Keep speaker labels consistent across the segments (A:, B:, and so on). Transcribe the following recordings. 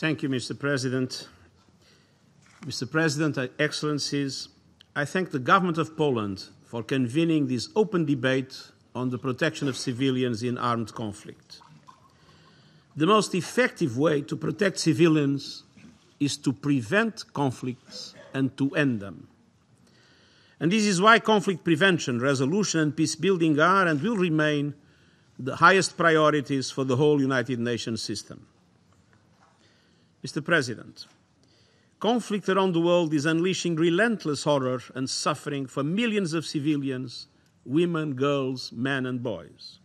A: Thank you, Mr. President. Mr. President, Excellencies, I thank the Government of Poland for convening this open debate on the protection of civilians in armed conflict. The most effective way to protect civilians is to prevent conflicts and to end them. And this is why conflict prevention, resolution, and peace building are and will remain the highest priorities for the whole United Nations system. Mr. President, conflict around the world is unleashing relentless horror and suffering for millions of civilians, women, girls, men, and boys.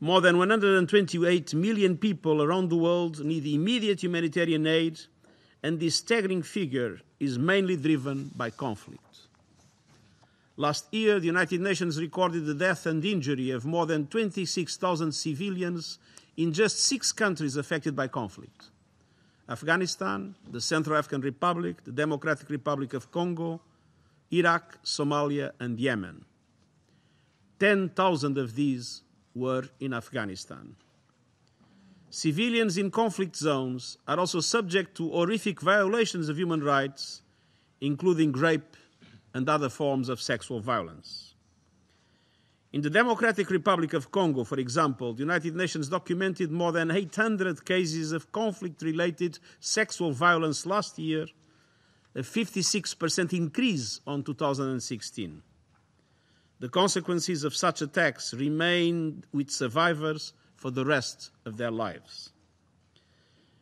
A: More than 128 million people around the world need immediate humanitarian aid, and this staggering figure is mainly driven by conflict. Last year, the United Nations recorded the death and injury of more than 26,000 civilians in just six countries affected by conflict. Afghanistan, the Central African Republic, the Democratic Republic of Congo, Iraq, Somalia, and Yemen. 10,000 of these were in Afghanistan. Civilians in conflict zones are also subject to horrific violations of human rights, including rape and other forms of sexual violence. In the Democratic Republic of Congo, for example, the United Nations documented more than 800 cases of conflict related sexual violence last year, a 56% increase on 2016. The consequences of such attacks remain with survivors for the rest of their lives.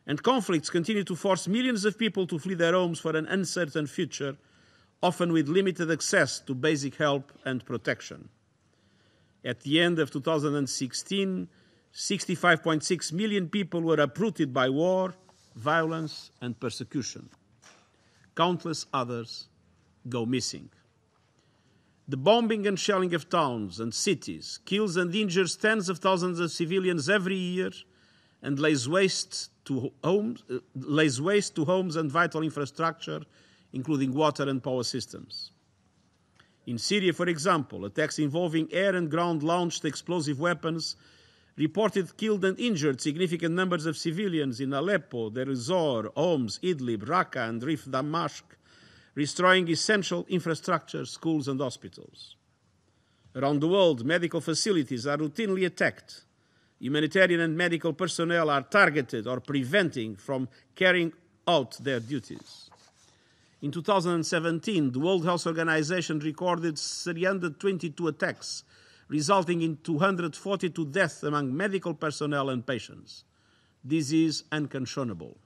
A: And conflicts continue to force millions of people to flee their homes for an uncertain future, often with limited access to basic help and protection. At the end of 2016, 65.6 million people were uprooted by war, violence, and persecution. Countless others go missing. The bombing and shelling of towns and cities kills and injures tens of thousands of civilians every year and lays waste to homes, lays waste to homes and vital infrastructure, including water and power systems. In Syria, for example, attacks involving air and ground launched explosive weapons reported killed and injured significant numbers of civilians in Aleppo, Deir ez-Zor, Homs, Idlib, Raqqa, and Rif Damask, destroying essential infrastructure, schools, and hospitals. Around the world, medical facilities are routinely attacked. Humanitarian and medical personnel are targeted or preventing from carrying out their duties. In 2017, the World Health Organization recorded 322 attacks, resulting in 242 deaths among medical personnel and patients. This is unconscionable.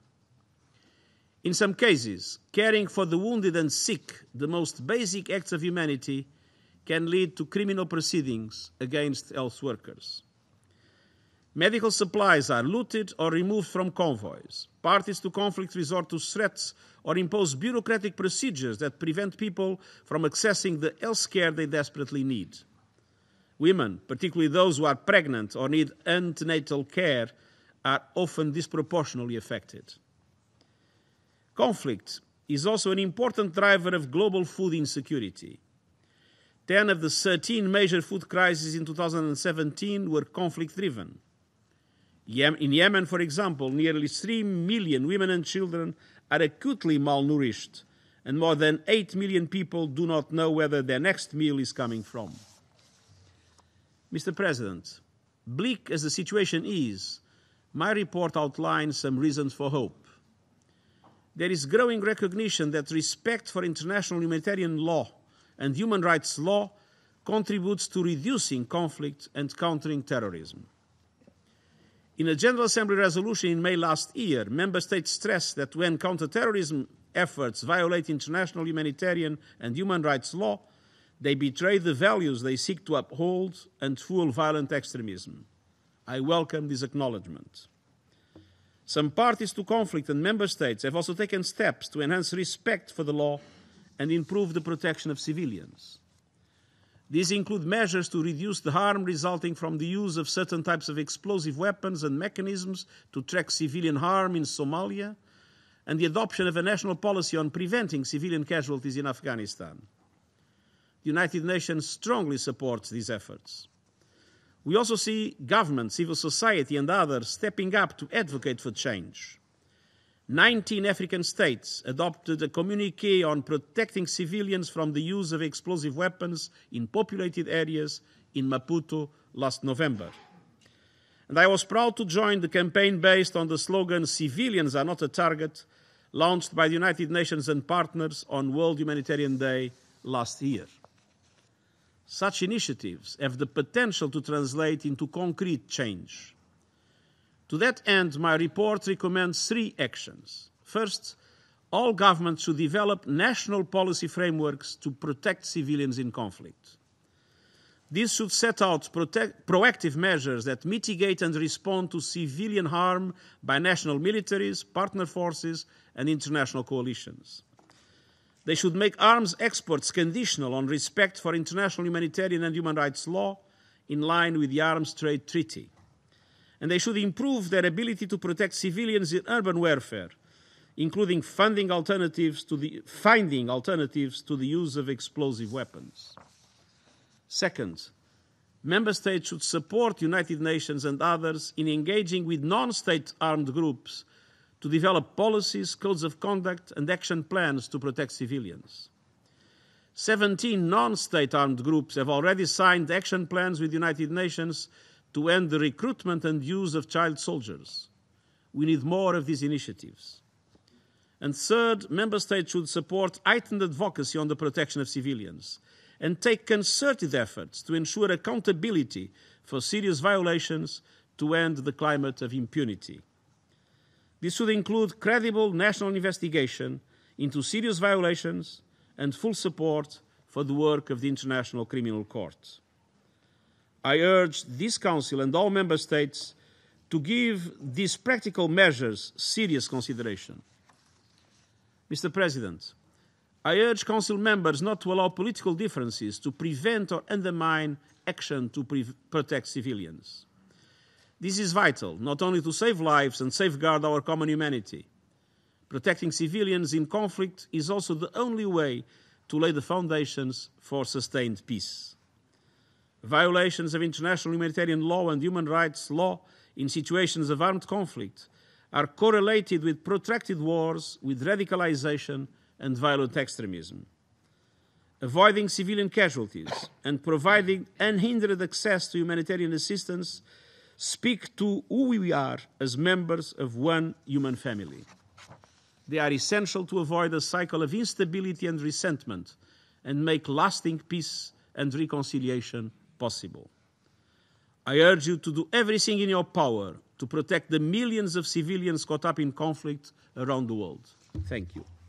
A: In some cases, caring for the wounded and sick, the most basic acts of humanity, can lead to criminal proceedings against health workers. Medical supplies are looted or removed from convoys. Parties to conflict resort to threats or impose bureaucratic procedures that prevent people from accessing the health care they desperately need. Women, particularly those who are pregnant or need antenatal care, are often disproportionately affected. Conflict is also an important driver of global food insecurity. 10 of the 13 major food crises in 2017 were conflict driven in Yemen, for example, nearly 3 million women and children are acutely malnourished, and more than 8 million people do not know whether their next meal is coming from. Mr. President, bleak as the situation is, my report outlines some reasons for hope. There is growing recognition that respect for international humanitarian law and human rights law contributes to reducing conflict and countering terrorism. In a General Assembly resolution in May last year, member states stressed that when counterterrorism efforts violate international humanitarian and human rights law, they betray the values they seek to uphold and fuel violent extremism. I welcome this acknowledgement. Some parties to conflict and member states have also taken steps to enhance respect for the law and improve the protection of civilians. These include measures to reduce the harm resulting from the use of certain types of explosive weapons and mechanisms to track civilian harm in Somalia, and the adoption of a national policy on preventing civilian casualties in Afghanistan. The United Nations strongly supports these efforts. We also see government, civil society, and others stepping up to advocate for change. 19 African states adopted a communique on protecting civilians from the use of explosive weapons in populated areas in Maputo last November. And I was proud to join the campaign based on the slogan Civilians are not a target, launched by the United Nations and partners on World Humanitarian Day last year. Such initiatives have the potential to translate into concrete change to that end, my report recommends three actions. First, all governments should develop national policy frameworks to protect civilians in conflict. These should set out protect, proactive measures that mitigate and respond to civilian harm by national militaries, partner forces, and international coalitions. They should make arms exports conditional on respect for international humanitarian and human rights law in line with the Arms Trade Treaty and they should improve their ability to protect civilians in urban warfare, including funding alternatives to the, finding alternatives to the use of explosive weapons. Second, member states should support United Nations and others in engaging with non-state armed groups to develop policies, codes of conduct, and action plans to protect civilians. 17 non state armed groups have already signed action plans with the United Nations to end the recruitment and use of child soldiers. We need more of these initiatives. And third, member states should support heightened advocacy on the protection of civilians and take concerted efforts to ensure accountability for serious violations to end the climate of impunity. This should include credible national investigation into serious violations and full support for the work of the International Criminal Court. I urge this Council and all Member States to give these practical measures serious consideration. Mr. President, I urge Council members not to allow political differences to prevent or undermine action to protect civilians. This is vital, not only to save lives and safeguard our common humanity. Protecting civilians in conflict is also the only way to lay the foundations for sustained peace violations of international humanitarian law and human rights law in situations of armed conflict are correlated with protracted wars, with radicalization and violent extremism. Avoiding civilian casualties and providing unhindered access to humanitarian assistance speak to who we are as members of one human family. They are essential to avoid a cycle of instability and resentment and make lasting peace and reconciliation possible. I urge you to do everything in your power to protect the millions of civilians caught up in conflict around the world. Thank you.